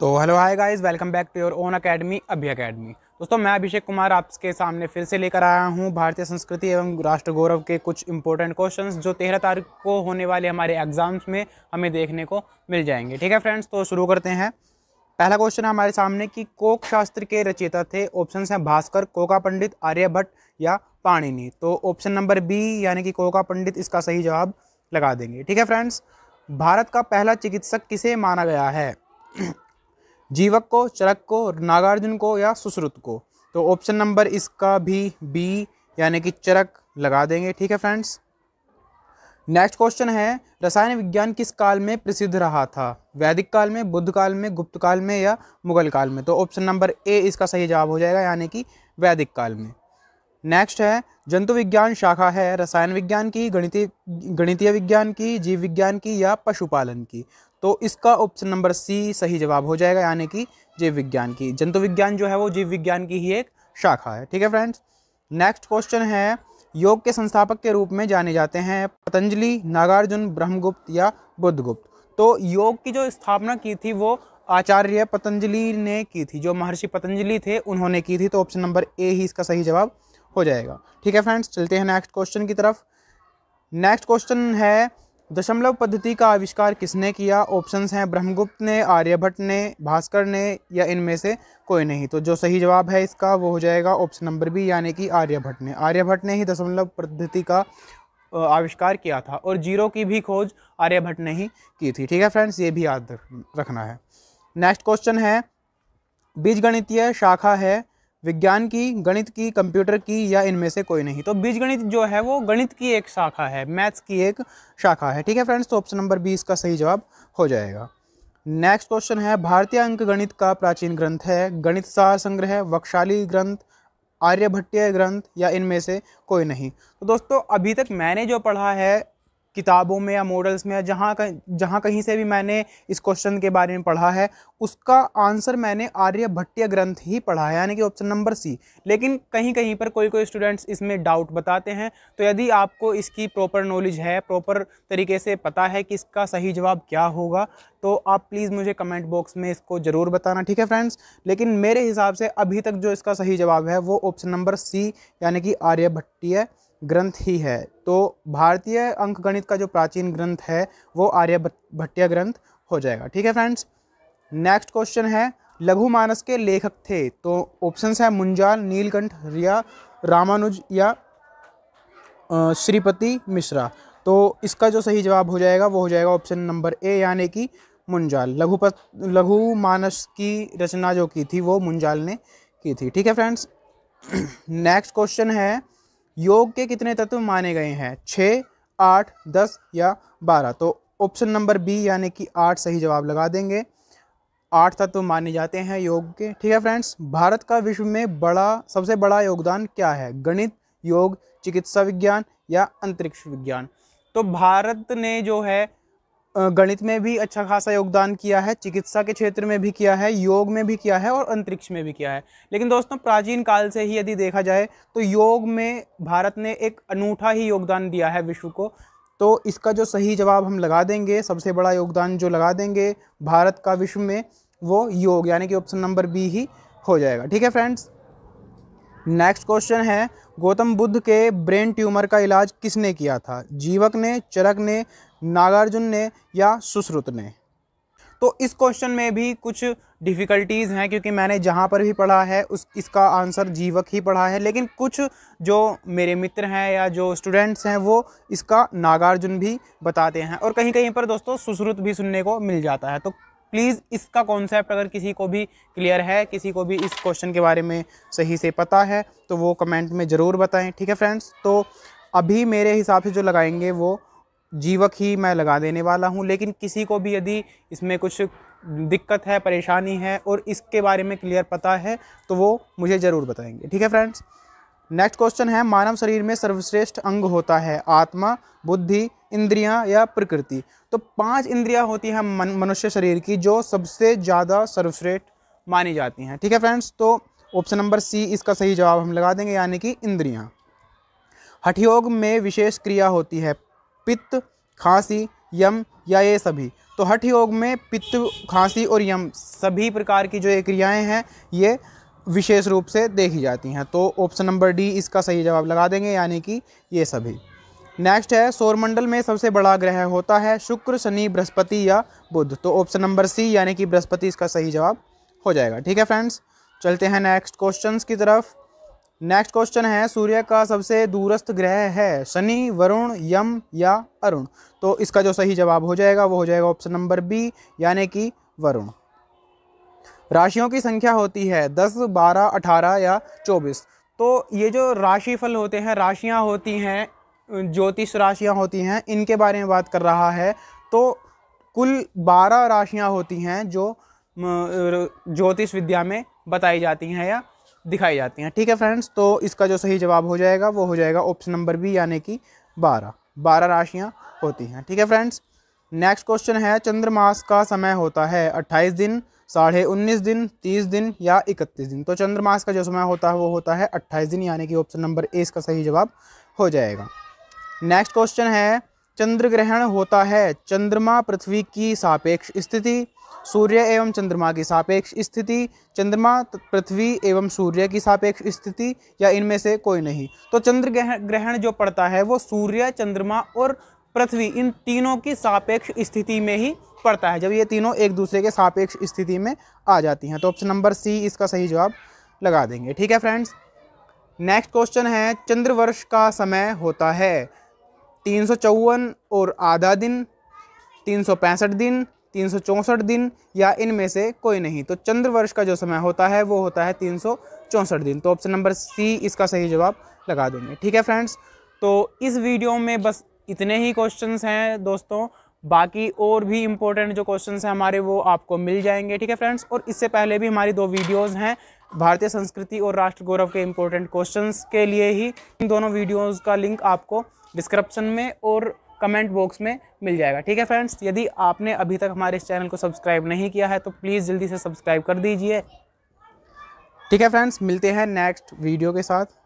तो hello hi guys welcome back to your own academy अभी academy दोस्तों मैं अभिषेक कुमार आपके सामने फिर से लेकर आया हूं भारतीय संस्कृति एवं राष्ट्र गौरव के कुछ इंपॉर्टेंट क्वेश्चंस जो तेरह तारीख को होने वाले हमारे एग्जाम्स में हमें देखने को मिल जाएंगे ठीक है फ्रेंड्स तो शुरू करते हैं पहला क्वेश्चन है हमारे सामने कि कोक शास्त्र के रचयिता थे ऑप्शन हैं भास्कर कोका पंडित आर्यभट्ट या पाणिनि तो ऑप्शन नंबर बी यानी कि कोका पंडित इसका सही जवाब लगा देंगे ठीक है फ्रेंड्स भारत का पहला चिकित्सक किसे माना गया है जीवक को चरक को नागार्जुन को या सुश्रुत को तो ऑप्शन नंबर इसका भी बी यानी कि चरक लगा देंगे ठीक है फ्रेंड्स नेक्स्ट क्वेश्चन है रसायन विज्ञान किस काल में प्रसिद्ध रहा था वैदिक काल में बुद्ध काल में गुप्त काल में या मुगल काल में तो ऑप्शन नंबर ए इसका सही जवाब हो जाएगा यानी कि वैदिक काल में नेक्स्ट है जंतु विज्ञान शाखा है रसायन विज्ञान की गणितीय गणितीय विज्ञान की जीव विज्ञान की या पशुपालन की तो इसका ऑप्शन नंबर सी सही जवाब हो जाएगा यानी कि जीव विज्ञान की जंतु विज्ञान जो है वो जीव विज्ञान की ही एक शाखा है ठीक है फ्रेंड्स नेक्स्ट क्वेश्चन है योग के संस्थापक के रूप में जाने जाते हैं पतंजलि नागार्जुन ब्रह्मगुप्त या बुद्धगुप्त तो योग की जो स्थापना की थी वो आचार्य पतंजलि ने की थी जो महर्षि पतंजलि थे उन्होंने की थी तो ऑप्शन नंबर ए ही इसका सही जवाब हो जाएगा ठीक है फ्रेंड्स चलते हैं नेक्स्ट क्वेश्चन की तरफ नेक्स्ट क्वेश्चन है दशमलव पद्धति का आविष्कार किसने किया ऑप्शंस हैं ब्रह्मगुप्त ने आर्यभट्ट ने भास्कर ने या इनमें से कोई नहीं तो जो सही जवाब है इसका वो हो जाएगा ऑप्शन नंबर बी यानी कि आर्यभट्ट ने आर्यभट्ट ने ही दशमलव पद्धति का आविष्कार किया था और जीरो की भी खोज आर्यभट्ट ने ही की थी ठीक है फ्रेंड्स ये भी याद रखना है नेक्स्ट क्वेश्चन है बीजगणितीय शाखा है विज्ञान की गणित की कंप्यूटर की या इनमें से कोई नहीं तो बीजगणित जो है वो गणित की एक शाखा है मैथ्स की एक शाखा है ठीक है फ्रेंड्स तो ऑप्शन नंबर बी इसका सही जवाब हो जाएगा नेक्स्ट क्वेश्चन है भारतीय अंक गणित का प्राचीन ग्रंथ है गणित सार संग्रह वक्शाली ग्रंथ आर्यभट्टीय ग्रंथ या इनमें से कोई नहीं तो दोस्तों अभी तक मैंने जो पढ़ा है किताबों में या मॉडल्स में या जहाँ कहीं जहाँ कहीं से भी मैंने इस क्वेश्चन के बारे में पढ़ा है उसका आंसर मैंने आर्यभट्टीय ग्रंथ ही पढ़ा है यानी कि ऑप्शन नंबर सी लेकिन कहीं कहीं पर कोई कोई स्टूडेंट्स इसमें डाउट बताते हैं तो यदि आपको इसकी प्रॉपर नॉलेज है प्रॉपर तरीके से पता है कि इसका सही जवाब क्या होगा तो आप प्लीज़ मुझे कमेंट बॉक्स में इसको ज़रूर बताना ठीक है फ्रेंड्स लेकिन मेरे हिसाब से अभी तक जो इसका सही जवाब है वो ऑप्शन नंबर सी यानी कि आर्यभट्टीय ग्रंथ ही है तो भारतीय अंकगणित का जो प्राचीन ग्रंथ है वो आर्य भट्टिया ग्रंथ हो जाएगा ठीक है फ्रेंड्स नेक्स्ट क्वेश्चन है लघु मानस के लेखक थे तो ऑप्शंस है मुंजाल नीलकंठ रिया रामानुज या श्रीपति मिश्रा तो इसका जो सही जवाब हो जाएगा वो हो जाएगा ऑप्शन नंबर ए यानी कि मुंजाल लघुपत लघु मानस की रचना जो की थी वो मुंजाल ने की थी ठीक है फ्रेंड्स नेक्स्ट क्वेश्चन है योग के कितने तत्व माने गए हैं छः आठ दस या बारह तो ऑप्शन नंबर बी यानी कि आठ सही जवाब लगा देंगे आठ तत्व माने जाते हैं योग के ठीक है फ्रेंड्स भारत का विश्व में बड़ा सबसे बड़ा योगदान क्या है गणित योग चिकित्सा विज्ञान या अंतरिक्ष विज्ञान तो भारत ने जो है गणित में भी अच्छा खासा योगदान किया है चिकित्सा के क्षेत्र में भी किया है योग में भी किया है और अंतरिक्ष में भी किया है लेकिन दोस्तों प्राचीन काल से ही यदि देखा जाए तो योग में भारत ने एक अनूठा ही योगदान दिया है विश्व को तो इसका जो सही जवाब हम लगा देंगे सबसे बड़ा योगदान जो लगा देंगे भारत का विश्व में वो योग यानी कि ऑप्शन नंबर बी ही हो जाएगा ठीक है फ्रेंड्स नेक्स्ट क्वेश्चन है गौतम बुद्ध के ब्रेन ट्यूमर का इलाज किसने किया था जीवक ने चरक ने नागार्जुन ने या सुश्रुत ने तो इस क्वेश्चन में भी कुछ डिफ़िकल्टीज़ हैं क्योंकि मैंने जहाँ पर भी पढ़ा है उस इसका आंसर जीवक ही पढ़ा है लेकिन कुछ जो मेरे मित्र हैं या जो स्टूडेंट्स हैं वो इसका नागार्जुन भी बताते हैं और कहीं कहीं पर दोस्तों सुश्रुत भी सुनने को मिल जाता है तो प्लीज़ इसका कॉन्सेप्ट अगर किसी को भी क्लियर है किसी को भी इस क्वेश्चन के बारे में सही से पता है तो वो कमेंट में ज़रूर बताएं ठीक है फ्रेंड्स तो अभी मेरे हिसाब से जो लगाएंगे वो जीवक ही मैं लगा देने वाला हूँ लेकिन किसी को भी यदि इसमें कुछ दिक्कत है परेशानी है और इसके बारे में क्लियर पता है तो वो मुझे ज़रूर बताएंगे ठीक है फ्रेंड्स नेक्स्ट क्वेश्चन है मानव शरीर में सर्वश्रेष्ठ अंग होता है आत्मा बुद्धि इंद्रियां या प्रकृति तो पांच इंद्रियां होती हैं मन, मनुष्य शरीर की जो सबसे ज़्यादा सर्वश्रेष्ठ मानी जाती हैं ठीक है फ्रेंड्स तो ऑप्शन नंबर सी इसका सही जवाब हम लगा देंगे यानी कि इंद्रियां हठयोग में विशेष क्रिया होती है पित्त खांसी यम या ये सभी तो हठ योग में पित्त खांसी और यम सभी प्रकार की जो ये क्रियाएँ हैं ये विशेष रूप से देखी जाती हैं तो ऑप्शन नंबर डी इसका सही जवाब लगा देंगे यानी कि ये सभी नेक्स्ट है सौरमंडल में सबसे बड़ा ग्रह होता है शुक्र शनि बृहस्पति या बुध तो ऑप्शन नंबर सी यानी कि बृहस्पति इसका सही जवाब हो जाएगा ठीक है फ्रेंड्स चलते हैं नेक्स्ट क्वेश्चन की तरफ नेक्स्ट क्वेश्चन है सूर्य का सबसे दूरस्थ ग्रह है शनि वरुण यम या अरुण तो इसका जो सही जवाब हो जाएगा वो हो जाएगा ऑप्शन नंबर बी यानी कि वरुण राशियों की संख्या होती है दस बारह अठारह या चौबीस तो ये जो राशिफल होते हैं राशियाँ होती हैं ज्योतिष राशियाँ होती हैं इनके बारे में बात कर रहा है तो कुल बारह राशियाँ होती हैं जो ज्योतिष विद्या में बताई जाती हैं या दिखाई जाती हैं ठीक है फ्रेंड्स तो इसका जो सही जवाब हो जाएगा वो हो जाएगा ऑप्शन नंबर बी यानी कि बारह बारह राशियाँ होती हैं ठीक है फ्रेंड्स नेक्स्ट क्वेश्चन है चंद्रमास का समय होता है अट्ठाईस दिन साढ़े उन्नीस दिन तीस दिन या इकतीस दिन तो चंद्रमास का जो समय होता है वो होता है अट्ठाईस दिन यानी कि ऑप्शन नंबर ए इसका सही जवाब हो जाएगा नेक्स्ट क्वेश्चन है चंद्र ग्रहण होता है चंद्रमा पृथ्वी की सापेक्ष स्थिति सूर्य एवं चंद्रमा की सापेक्ष स्थिति चंद्रमा पृथ्वी एवं सूर्य की सापेक्ष स्थिति या इनमें से कोई नहीं तो चंद्र ग्रहण जो पड़ता है वो सूर्य चंद्रमा और पृथ्वी इन तीनों की सापेक्ष स्थिति में ही पड़ता है जब ये तीनों एक दूसरे के सापेक्ष स्थिति में आ जाती हैं तो ऑप्शन नंबर सी इसका सही जवाब लगा देंगे ठीक है फ्रेंड्स नेक्स्ट क्वेश्चन है चंद्रवर्ष का समय होता है तीन और आधा दिन तीन दिन तीन सौ चौंसठ दिन या इनमें से कोई नहीं तो चंद्रवर्ष का जो समय होता है वो होता है तीन सौ चौंसठ दिन तो ऑप्शन नंबर सी इसका सही जवाब लगा देंगे ठीक है फ्रेंड्स तो इस वीडियो में बस इतने ही क्वेश्चंस हैं दोस्तों बाकी और भी इम्पोर्टेंट जो क्वेश्चंस हैं हमारे वो आपको मिल जाएंगे ठीक है फ्रेंड्स और इससे पहले भी हमारी दो वीडियोस हैं भारतीय संस्कृति और राष्ट्र गौरव के इम्पोर्टेंट क्वेश्चंस के लिए ही इन दोनों वीडियोस का लिंक आपको डिस्क्रिप्शन में और कमेंट बॉक्स में मिल जाएगा ठीक है फ्रेंड्स यदि आपने अभी तक हमारे इस चैनल को सब्सक्राइब नहीं किया है तो प्लीज़ जल्दी से सब्सक्राइब कर दीजिए ठीक है फ्रेंड्स मिलते हैं नेक्स्ट वीडियो के साथ